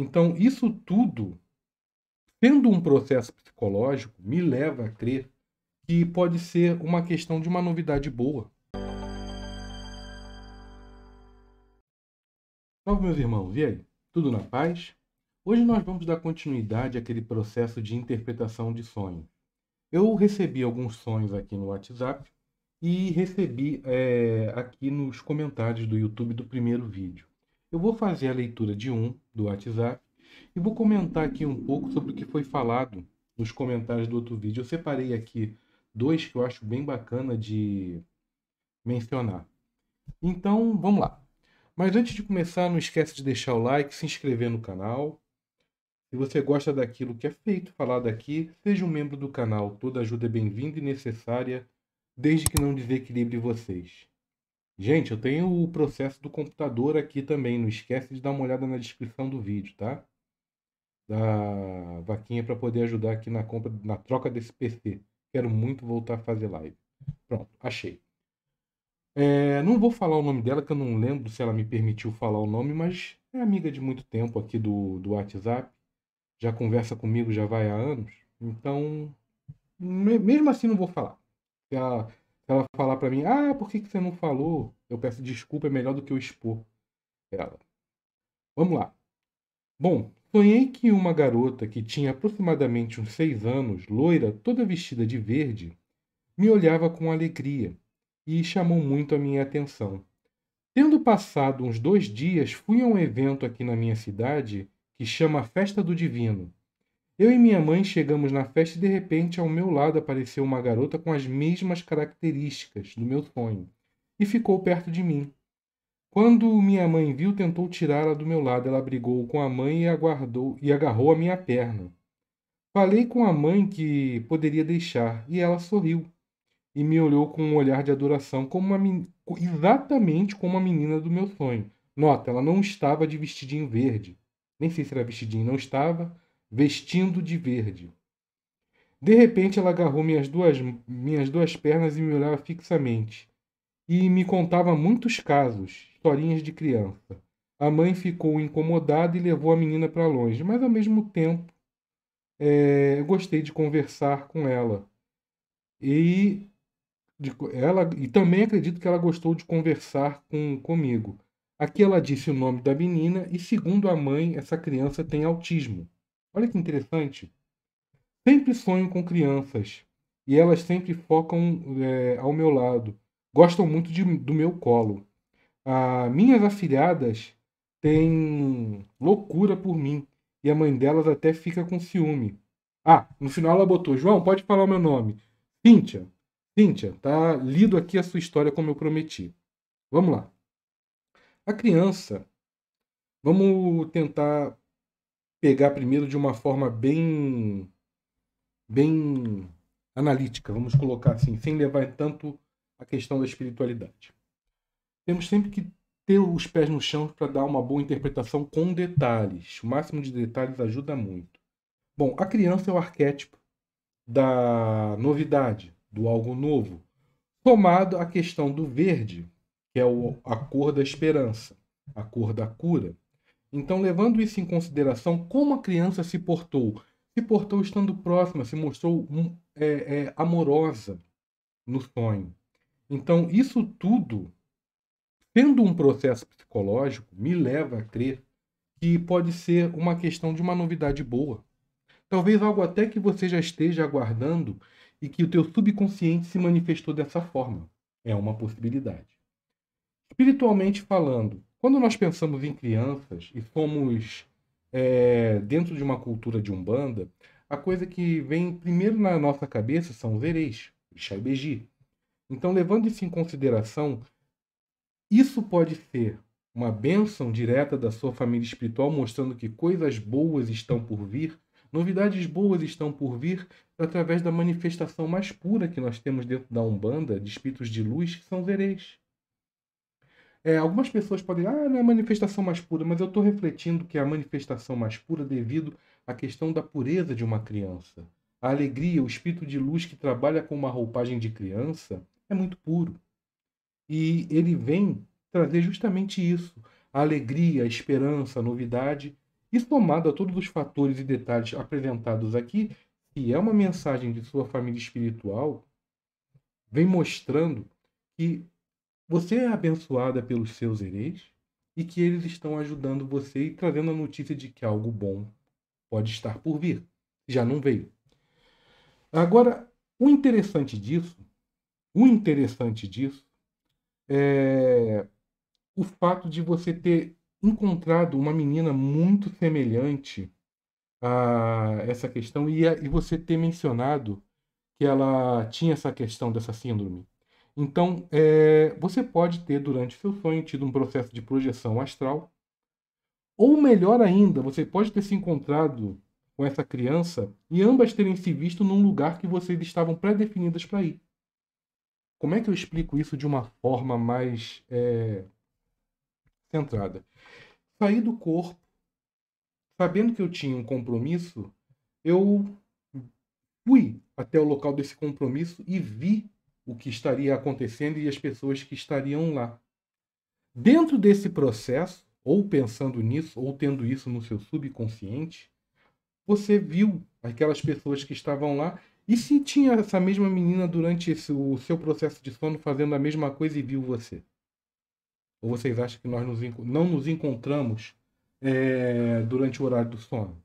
Então, isso tudo, sendo um processo psicológico, me leva a crer que pode ser uma questão de uma novidade boa. Salve, então, meus irmãos, e aí? Tudo na paz? Hoje nós vamos dar continuidade àquele processo de interpretação de sonhos. Eu recebi alguns sonhos aqui no WhatsApp e recebi é, aqui nos comentários do YouTube do primeiro vídeo. Eu vou fazer a leitura de um do WhatsApp e vou comentar aqui um pouco sobre o que foi falado nos comentários do outro vídeo. Eu separei aqui dois que eu acho bem bacana de mencionar. Então, vamos lá. Mas antes de começar, não esquece de deixar o like, se inscrever no canal. Se você gosta daquilo que é feito, falado aqui, seja um membro do canal. Toda ajuda é bem-vinda e necessária, desde que não desequilibre vocês. Gente, eu tenho o processo do computador aqui também. Não esquece de dar uma olhada na descrição do vídeo, tá? Da vaquinha para poder ajudar aqui na compra, na troca desse PC. Quero muito voltar a fazer live. Pronto, achei. É, não vou falar o nome dela, que eu não lembro se ela me permitiu falar o nome, mas é amiga de muito tempo aqui do, do WhatsApp. Já conversa comigo já vai há anos. Então, mesmo assim não vou falar. Se ela ela falar para mim, ah, por que, que você não falou? Eu peço desculpa, é melhor do que eu expor ela. Vamos lá. Bom, sonhei que uma garota que tinha aproximadamente uns seis anos, loira, toda vestida de verde, me olhava com alegria e chamou muito a minha atenção. Tendo passado uns dois dias, fui a um evento aqui na minha cidade que chama Festa do Divino. Eu e minha mãe chegamos na festa e de repente ao meu lado apareceu uma garota com as mesmas características do meu sonho e ficou perto de mim. Quando minha mãe viu, tentou tirá-la do meu lado. Ela brigou com a mãe e aguardou e agarrou a minha perna. Falei com a mãe que poderia deixar e ela sorriu e me olhou com um olhar de adoração, como uma men... exatamente como a menina do meu sonho. Nota, ela não estava de vestidinho verde. Nem sei se era vestidinho, não estava vestindo de verde. De repente ela agarrou minhas duas, minhas duas pernas e me olhava fixamente. E me contava muitos casos, historinhas de criança. A mãe ficou incomodada e levou a menina para longe, mas ao mesmo tempo é, gostei de conversar com ela. E de, ela e também acredito que ela gostou de conversar com comigo. Aqui ela disse o nome da menina e segundo a mãe, essa criança tem autismo. Olha que interessante. Sempre sonho com crianças e elas sempre focam é, ao meu lado. Gostam muito de, do meu colo. Ah, minhas afilhadas têm loucura por mim e a mãe delas até fica com ciúme. Ah, no final ela botou: João, pode falar o meu nome. Cíntia. Cíntia, tá lido aqui a sua história como eu prometi. Vamos lá. A criança, vamos tentar pegar primeiro de uma forma bem bem analítica, vamos colocar assim, sem levar tanto a questão da espiritualidade. Temos sempre que ter os pés no chão para dar uma boa interpretação com detalhes. O máximo de detalhes ajuda muito. Bom, a criança é o arquétipo da novidade, do algo novo, tomado a questão do verde, que é a cor da esperança, a cor da cura. Então, levando isso em consideração, como a criança se portou? Se portou estando próxima, se mostrou um, é, é, amorosa no sonho. Então, isso tudo, sendo um processo psicológico, me leva a crer que pode ser uma questão de uma novidade boa. Talvez algo até que você já esteja aguardando e que o teu subconsciente se manifestou dessa forma. É uma possibilidade. Espiritualmente falando, quando nós pensamos em crianças e somos é, dentro de uma cultura de umbanda, a coisa que vem primeiro na nossa cabeça são os ereis, Beji. Então, levando isso em consideração, isso pode ser uma bênção direta da sua família espiritual, mostrando que coisas boas estão por vir, novidades boas estão por vir através da manifestação mais pura que nós temos dentro da Umbanda, de espíritos de luz, que são os ereis. É, algumas pessoas podem, ah, não é a manifestação mais pura, mas eu estou refletindo que é a manifestação mais pura devido à questão da pureza de uma criança. A alegria, o espírito de luz que trabalha com uma roupagem de criança é muito puro. E ele vem trazer justamente isso: a alegria, a esperança, a novidade. E somado a todos os fatores e detalhes apresentados aqui, que é uma mensagem de sua família espiritual, vem mostrando que você é abençoada pelos seus hereis e que eles estão ajudando você e trazendo a notícia de que algo bom pode estar por vir. Já não veio. Agora, o interessante disso, o interessante disso é o fato de você ter encontrado uma menina muito semelhante a essa questão e, a, e você ter mencionado que ela tinha essa questão dessa síndrome. Então, é, você pode ter durante seu sonho tido um processo de projeção astral, ou melhor ainda, você pode ter se encontrado com essa criança e ambas terem se visto num lugar que vocês estavam pré-definidas para ir. Como é que eu explico isso de uma forma mais é, centrada? Saí do corpo, sabendo que eu tinha um compromisso, eu fui até o local desse compromisso e vi o que estaria acontecendo e as pessoas que estariam lá. Dentro desse processo, ou pensando nisso, ou tendo isso no seu subconsciente, você viu aquelas pessoas que estavam lá e se tinha essa mesma menina durante esse, o seu processo de sono fazendo a mesma coisa e viu você? Ou vocês acham que nós nos, não nos encontramos é, durante o horário do sono?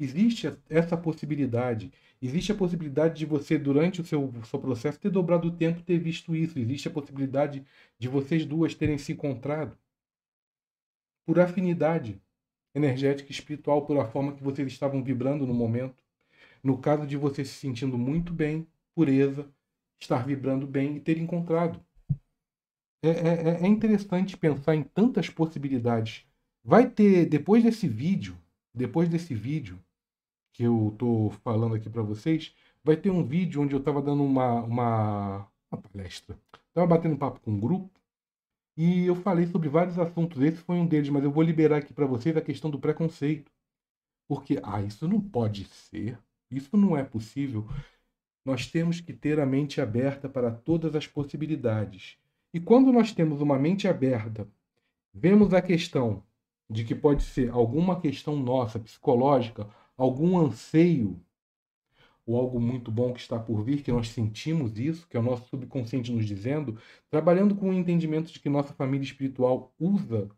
Existe essa possibilidade. Existe a possibilidade de você, durante o seu, seu processo, ter dobrado o tempo ter visto isso. Existe a possibilidade de vocês duas terem se encontrado por afinidade energética e espiritual, pela forma que vocês estavam vibrando no momento. No caso de você se sentindo muito bem, pureza, estar vibrando bem e ter encontrado. É, é, é, é interessante pensar em tantas possibilidades. Vai ter, depois desse vídeo, depois desse vídeo, que eu estou falando aqui para vocês, vai ter um vídeo onde eu estava dando uma, uma, uma palestra. Estava batendo papo com um grupo e eu falei sobre vários assuntos. Esse foi um deles, mas eu vou liberar aqui para vocês a questão do preconceito. Porque, ah, isso não pode ser, isso não é possível. Nós temos que ter a mente aberta para todas as possibilidades. E quando nós temos uma mente aberta, vemos a questão de que pode ser alguma questão nossa psicológica, algum anseio ou algo muito bom que está por vir, que nós sentimos isso, que é o nosso subconsciente nos dizendo, trabalhando com o entendimento de que nossa família espiritual usa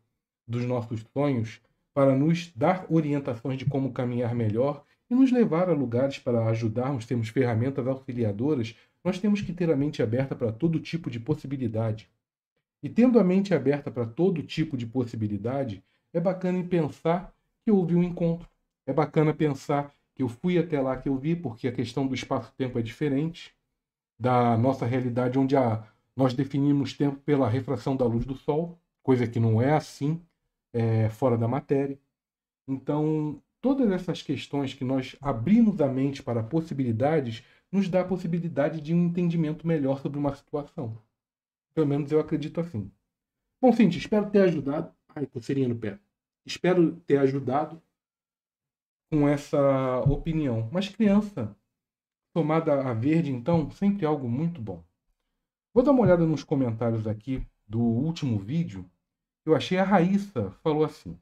dos nossos sonhos para nos dar orientações de como caminhar melhor e nos levar a lugares para ajudarmos, temos ferramentas auxiliadoras, nós temos que ter a mente aberta para todo tipo de possibilidade. E tendo a mente aberta para todo tipo de possibilidade, é bacana pensar que houve um encontro. É bacana pensar que eu fui até lá que eu vi, porque a questão do espaço-tempo é diferente da nossa realidade, onde a, nós definimos tempo pela refração da luz do Sol, coisa que não é assim é, fora da matéria. Então, todas essas questões que nós abrimos a mente para possibilidades nos dá a possibilidade de um entendimento melhor sobre uma situação. Pelo menos eu acredito assim. Bom, Cintia, espero ter ajudado. Ai, coceirinha no pé. Espero ter ajudado com essa opinião. Mas criança, tomada a verde, então, sempre é algo muito bom. Vou dar uma olhada nos comentários aqui do último vídeo. Eu achei a Raíssa falou assim: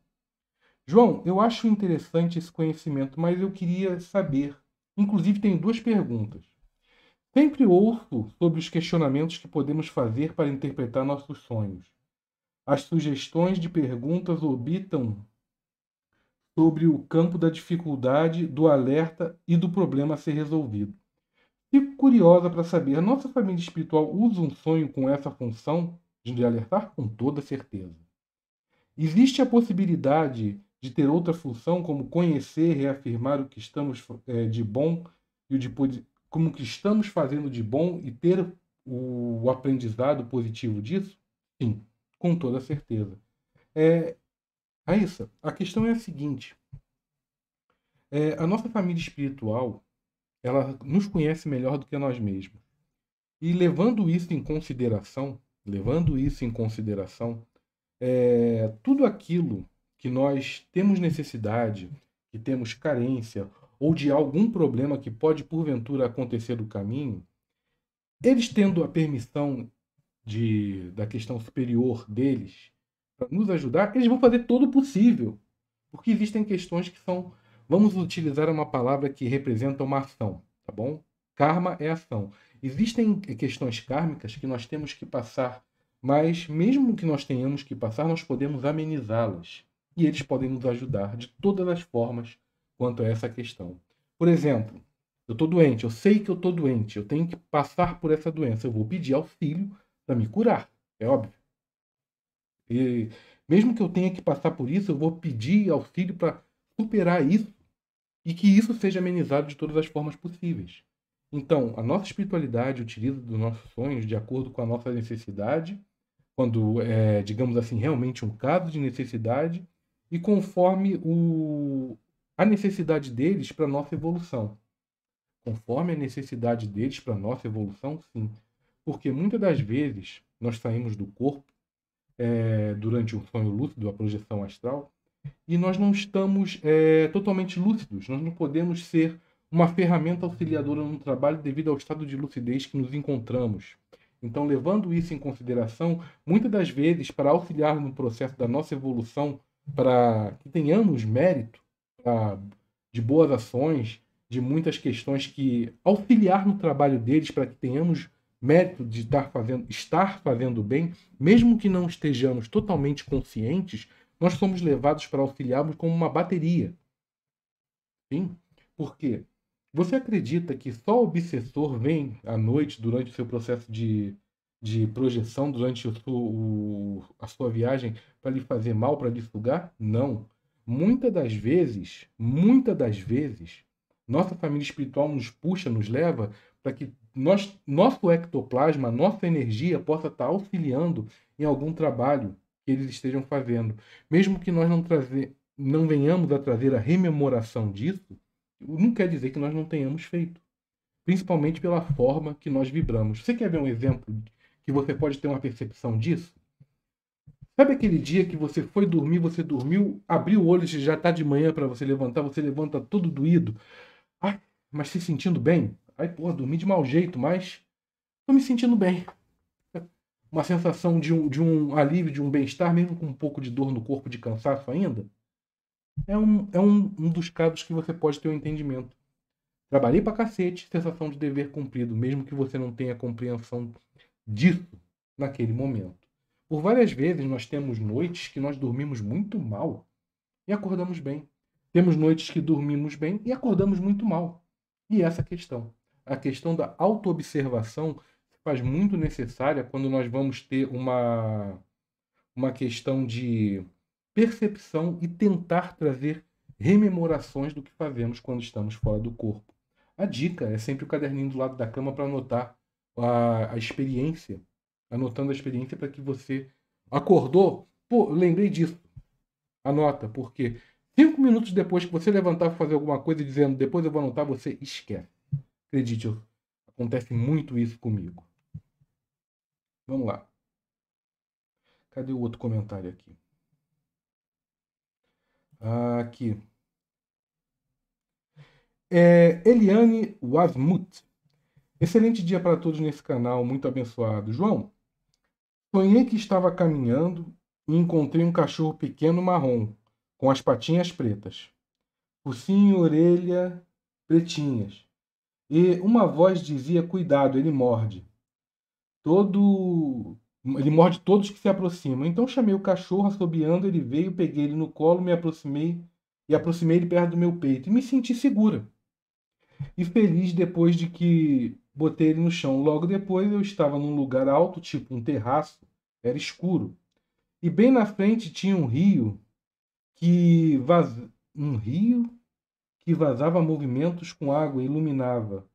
João, eu acho interessante esse conhecimento, mas eu queria saber. Inclusive, tem duas perguntas. Sempre ouço sobre os questionamentos que podemos fazer para interpretar nossos sonhos. As sugestões de perguntas orbitam sobre o campo da dificuldade, do alerta e do problema a ser resolvido. Fico curiosa para saber, nossa família espiritual usa um sonho com essa função de alertar? Com toda certeza. Existe a possibilidade de ter outra função, como conhecer, reafirmar o que estamos é, de bom e o de, como que estamos fazendo de bom e ter o aprendizado positivo disso? Sim, com toda certeza. É, Raíssa, é a questão é a seguinte. É, a nossa família espiritual, ela nos conhece melhor do que nós mesmos. E levando isso em consideração, levando isso em consideração, é, tudo aquilo que nós temos necessidade, que temos carência, ou de algum problema que pode porventura acontecer do caminho, eles tendo a permissão de, da questão superior deles, para nos ajudar, eles vão fazer todo o possível. Porque existem questões que são. Vamos utilizar uma palavra que representa uma ação, tá bom? Karma é ação. Existem questões kármicas que nós temos que passar, mas mesmo que nós tenhamos que passar, nós podemos amenizá-las. E eles podem nos ajudar de todas as formas quanto a essa questão. Por exemplo, eu estou doente, eu sei que eu estou doente, eu tenho que passar por essa doença, eu vou pedir auxílio para me curar, é óbvio. E mesmo que eu tenha que passar por isso, eu vou pedir auxílio para superar isso e que isso seja amenizado de todas as formas possíveis. Então, a nossa espiritualidade utiliza dos nossos sonhos de acordo com a nossa necessidade, quando é, digamos assim, realmente um caso de necessidade, e conforme o, a necessidade deles para a nossa evolução. Conforme a necessidade deles para a nossa evolução, sim. Porque muitas das vezes nós saímos do corpo é, durante um sonho lúcido, a projeção astral, e nós não estamos é, totalmente lúcidos, nós não podemos ser uma ferramenta auxiliadora no trabalho devido ao estado de lucidez que nos encontramos. Então, levando isso em consideração, muitas das vezes, para auxiliar no processo da nossa evolução, para que tenhamos mérito pra, de boas ações, de muitas questões que auxiliar no trabalho deles para que tenhamos mérito de estar fazendo, estar fazendo bem, mesmo que não estejamos totalmente conscientes, nós somos levados para auxiliarmos como uma bateria. Sim? Por quê? Você acredita que só o obsessor vem à noite durante o seu processo de, de projeção, durante o, o, a sua viagem, para lhe fazer mal, para lhe sugar? Não. Muitas das vezes, muitas das vezes, nossa família espiritual nos puxa, nos leva para que nós, nosso ectoplasma, nossa energia possa estar auxiliando em algum trabalho que eles estejam fazendo. Mesmo que nós não, trazer, não venhamos a trazer a rememoração disso, não quer dizer que nós não tenhamos feito. Principalmente pela forma que nós vibramos. Você quer ver um exemplo que você pode ter uma percepção disso? Sabe aquele dia que você foi dormir, você dormiu, abriu o olho, já está de manhã para você levantar, você levanta todo doído, ah, mas se sentindo bem? Aí, porra, dormi de mau jeito, mas tô me sentindo bem. Uma sensação de um, de um alívio, de um bem-estar, mesmo com um pouco de dor no corpo, de cansaço ainda. É um, é um, um dos casos que você pode ter um entendimento. Trabalhei pra cacete, sensação de dever cumprido, mesmo que você não tenha compreensão disso naquele momento. Por várias vezes nós temos noites que nós dormimos muito mal e acordamos bem. Temos noites que dormimos bem e acordamos muito mal. E essa é questão a questão da autoobservação se faz muito necessária quando nós vamos ter uma, uma questão de percepção e tentar trazer rememorações do que fazemos quando estamos fora do corpo. A dica é sempre o caderninho do lado da cama para anotar a, a experiência, anotando a experiência para que você acordou, pô, lembrei disso. Anota, porque cinco minutos depois que você levantar para fazer alguma coisa dizendo depois eu vou anotar, você esquece. Acredite, acontece muito isso comigo. Vamos lá. Cadê o outro comentário aqui? aqui. É, Eliane Wasmuth Excelente dia para todos nesse canal, muito abençoado. João, sonhei que estava caminhando e encontrei um cachorro pequeno marrom, com as patinhas pretas, focinho, orelha pretinhas, e uma voz dizia: Cuidado, ele morde. Todo. Ele morde todos que se aproximam. Então chamei o cachorro, assobiando, ele veio, peguei ele no colo, me aproximei e aproximei ele perto do meu peito. E me senti segura. E feliz depois de que botei ele no chão. Logo depois eu estava num lugar alto, tipo um terraço, era escuro. E bem na frente tinha um rio que vaz... um rio que vazava movimentos com água e iluminava.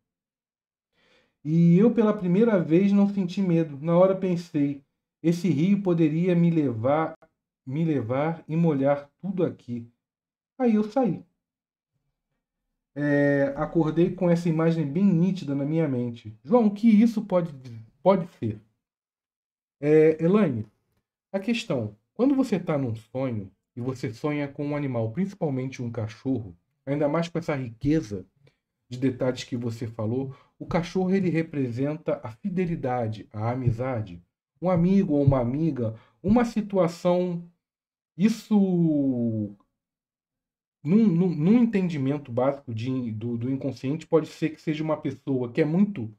E eu pela primeira vez não senti medo. Na hora pensei, esse rio poderia me levar, me levar e molhar tudo aqui. Aí eu saí. É, acordei com essa imagem bem nítida na minha mente. João, o que isso pode, pode ser? É, Elaine, a questão: quando você está num sonho e você sonha com um animal, principalmente um cachorro, ainda mais com essa riqueza de detalhes que você falou, o cachorro ele representa a fidelidade, a amizade. Um amigo ou uma amiga, uma situação. Isso, num, num, num entendimento básico de, do, do inconsciente, pode ser que seja uma pessoa que é muito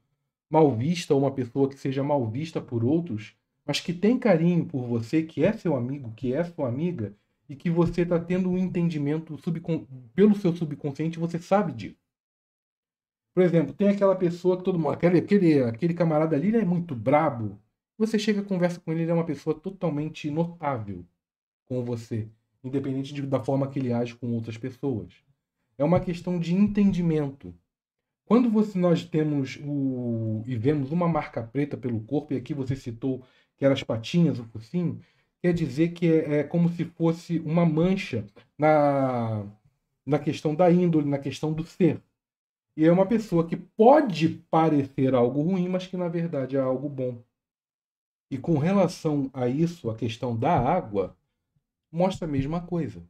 mal vista, ou uma pessoa que seja mal vista por outros, mas que tem carinho por você, que é seu amigo, que é sua amiga, e que você está tendo um entendimento subcon... pelo seu subconsciente, você sabe disso. Por exemplo, tem aquela pessoa que todo mundo. Aquele, aquele, aquele camarada ali ele é muito brabo. Você chega conversa com ele, ele é uma pessoa totalmente notável com você, independente de, da forma que ele age com outras pessoas. É uma questão de entendimento. Quando você, nós temos o, e vemos uma marca preta pelo corpo, e aqui você citou que eram as patinhas, o focinho, quer dizer que é, é como se fosse uma mancha na, na questão da índole, na questão do ser. E é uma pessoa que pode parecer algo ruim, mas que na verdade é algo bom. E com relação a isso, a questão da água mostra a mesma coisa,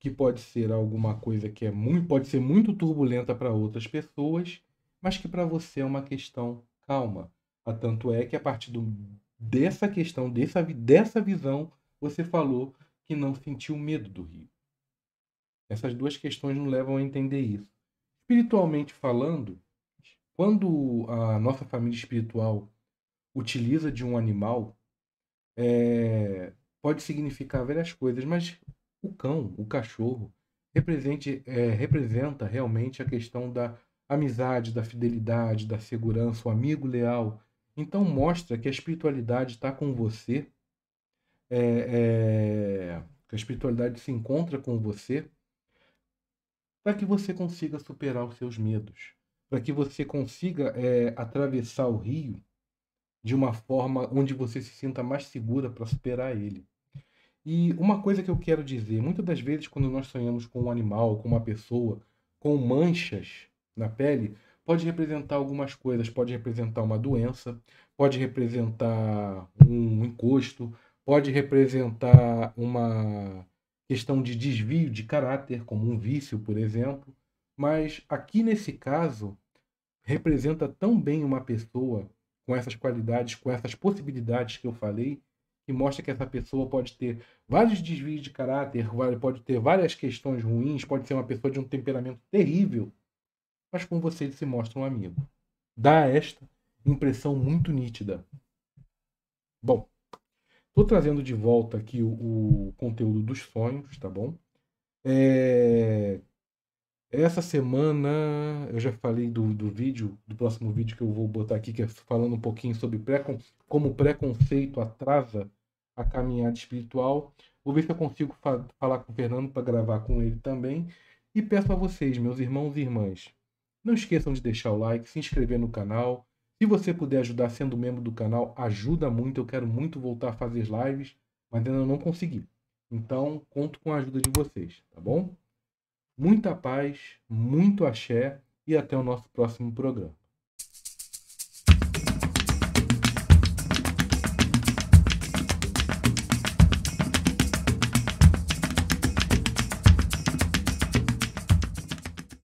que pode ser alguma coisa que é muito, pode ser muito turbulenta para outras pessoas, mas que para você é uma questão calma. Ah, tanto é que a partir do, dessa questão, dessa, dessa visão, você falou que não sentiu medo do rio. Essas duas questões nos levam a entender isso. Espiritualmente falando, quando a nossa família espiritual utiliza de um animal, é, pode significar várias coisas, mas o cão, o cachorro, represente, é, representa realmente a questão da amizade, da fidelidade, da segurança, o amigo leal, então mostra que a espiritualidade está com você, é, é, que a espiritualidade se encontra com você, para que você consiga superar os seus medos, para que você consiga é, atravessar o rio de uma forma onde você se sinta mais segura para superar ele. E uma coisa que eu quero dizer, muitas das vezes quando nós sonhamos com um animal, com uma pessoa, com manchas na pele, pode representar algumas coisas, pode representar uma doença, pode representar um encosto, pode representar uma questão de desvio de caráter, como um vício, por exemplo, mas aqui nesse caso representa tão bem uma pessoa com essas qualidades, com essas possibilidades que eu falei, que mostra que essa pessoa pode ter vários desvios de caráter, pode ter várias questões ruins, pode ser uma pessoa de um temperamento terrível, mas com você ele se mostra um amigo. Dá esta impressão muito nítida. Bom, estou trazendo de volta aqui o, o, conteúdo dos sonhos, tá bom? É... Essa semana eu já falei do, do vídeo, do próximo vídeo que eu vou botar aqui, que é falando um pouquinho sobre pré como preconceito atrasa a caminhada espiritual. Vou ver se eu consigo fa falar com o Fernando para gravar com ele também. E peço a vocês, meus irmãos e irmãs, não esqueçam de deixar o like, se inscrever no canal. Se você puder ajudar sendo membro do canal, ajuda muito. Eu quero muito voltar a fazer lives, mas ainda não consegui. Então, conto com a ajuda de vocês, tá bom? Muita paz, muito axé e até o nosso próximo programa.